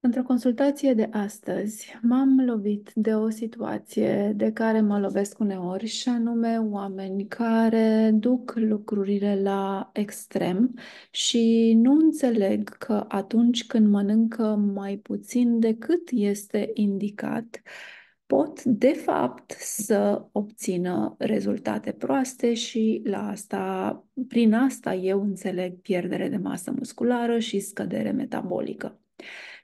Într-o consultație de astăzi m-am lovit de o situație de care mă lovesc uneori și anume oameni care duc lucrurile la extrem și nu înțeleg că atunci când mănâncă mai puțin decât este indicat, pot de fapt să obțină rezultate proaste și la asta, prin asta eu înțeleg pierdere de masă musculară și scădere metabolică.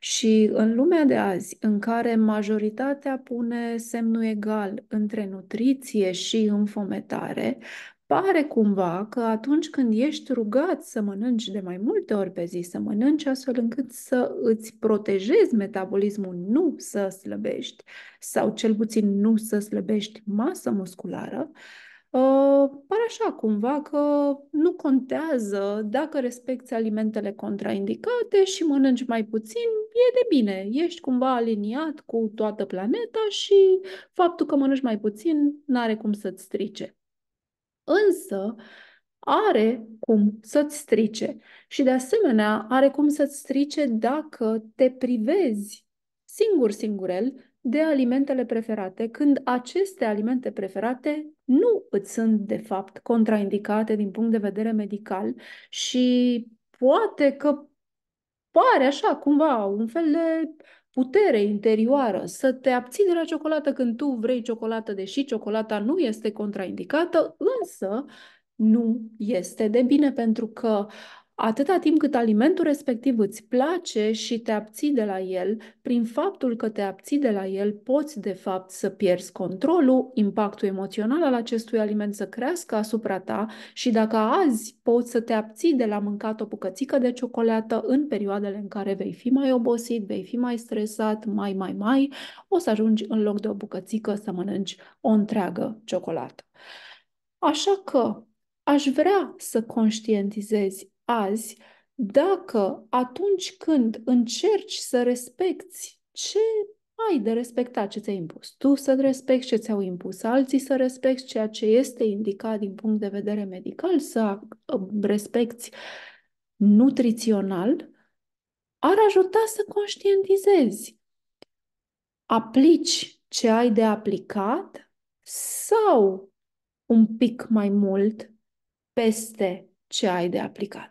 Și în lumea de azi, în care majoritatea pune semnul egal între nutriție și înfometare, pare cumva că atunci când ești rugat să mănânci de mai multe ori pe zi, să mănânci astfel încât să îți protejezi metabolismul, nu să slăbești, sau cel puțin nu să slăbești masă musculară, uh, Ă, pare așa cumva că nu contează dacă respecti alimentele contraindicate și mănânci mai puțin, e de bine. Ești cumva aliniat cu toată planeta și faptul că mănânci mai puțin nu are cum să-ți strice. Însă, are cum să-ți strice și, de asemenea, are cum să-ți strice dacă te privezi singur, singurel, de alimentele preferate, când aceste alimente preferate nu îți sunt, de fapt, contraindicate din punct de vedere medical și poate că pare așa, cumva, un fel de putere interioară să te abții de la ciocolată când tu vrei ciocolată, deși ciocolata nu este contraindicată, însă nu este de bine pentru că Atâta timp cât alimentul respectiv îți place și te abții de la el, prin faptul că te abții de la el, poți de fapt să pierzi controlul, impactul emoțional al acestui aliment să crească asupra ta și dacă azi poți să te abții de la mâncat o bucățică de ciocolată în perioadele în care vei fi mai obosit, vei fi mai stresat, mai, mai, mai, o să ajungi în loc de o bucățică să mănânci o întreagă ciocolată. Așa că aș vrea să conștientizezi azi dacă atunci când încerci să respecti ce ai de respectat, ce ți-ai impus tu să respecti, ce ți-au impus alții să respecti, ceea ce este indicat din punct de vedere medical, să um, respecti nutrițional, ar ajuta să conștientizezi. Aplici ce ai de aplicat sau un pic mai mult peste ce ai de aplicat.